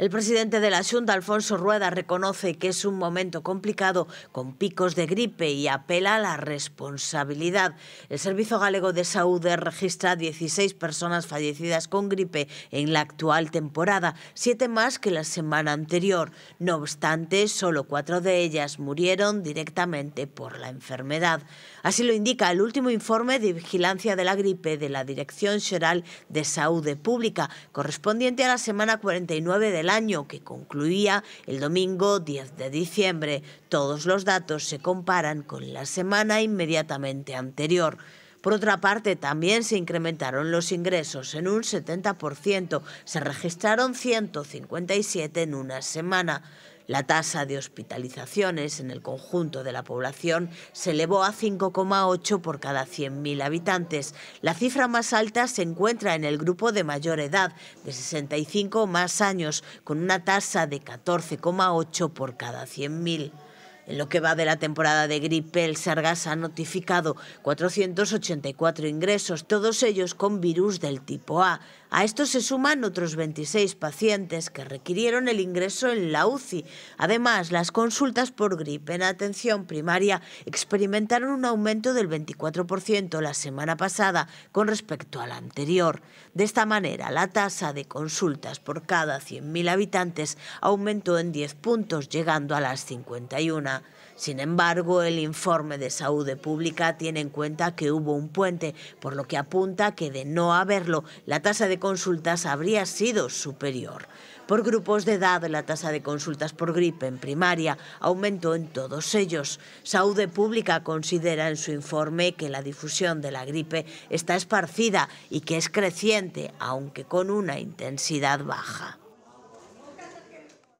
El presidente de la Junta, Alfonso Rueda, reconoce que es un momento complicado con picos de gripe y apela a la responsabilidad. El Servicio Galego de Saúde registra 16 personas fallecidas con gripe en la actual temporada, siete más que la semana anterior. No obstante, solo cuatro de ellas murieron directamente por la enfermedad. Así lo indica el último informe de vigilancia de la gripe de la Dirección General de Salud Pública, correspondiente a la semana 49 del año que concluía el domingo 10 de diciembre. Todos los datos se comparan con la semana inmediatamente anterior. Por otra parte, también se incrementaron los ingresos en un 70%, se registraron 157 en una semana. La tasa de hospitalizaciones en el conjunto de la población se elevó a 5,8 por cada 100.000 habitantes. La cifra más alta se encuentra en el grupo de mayor edad, de 65 más años, con una tasa de 14,8 por cada 100.000. En lo que va de la temporada de gripe, el Sargas ha notificado 484 ingresos, todos ellos con virus del tipo A. A esto se suman otros 26 pacientes que requirieron el ingreso en la UCI. Además, las consultas por gripe en atención primaria experimentaron un aumento del 24% la semana pasada con respecto a la anterior. De esta manera, la tasa de consultas por cada 100.000 habitantes aumentó en 10 puntos, llegando a las 51. Sin embargo, el informe de salud pública tiene en cuenta que hubo un puente, por lo que apunta que de no haberlo, la tasa de consultas habría sido superior. Por grupos de edad, la tasa de consultas por gripe en primaria aumentó en todos ellos. Saúde Pública considera en su informe que la difusión de la gripe está esparcida y que es creciente, aunque con una intensidad baja.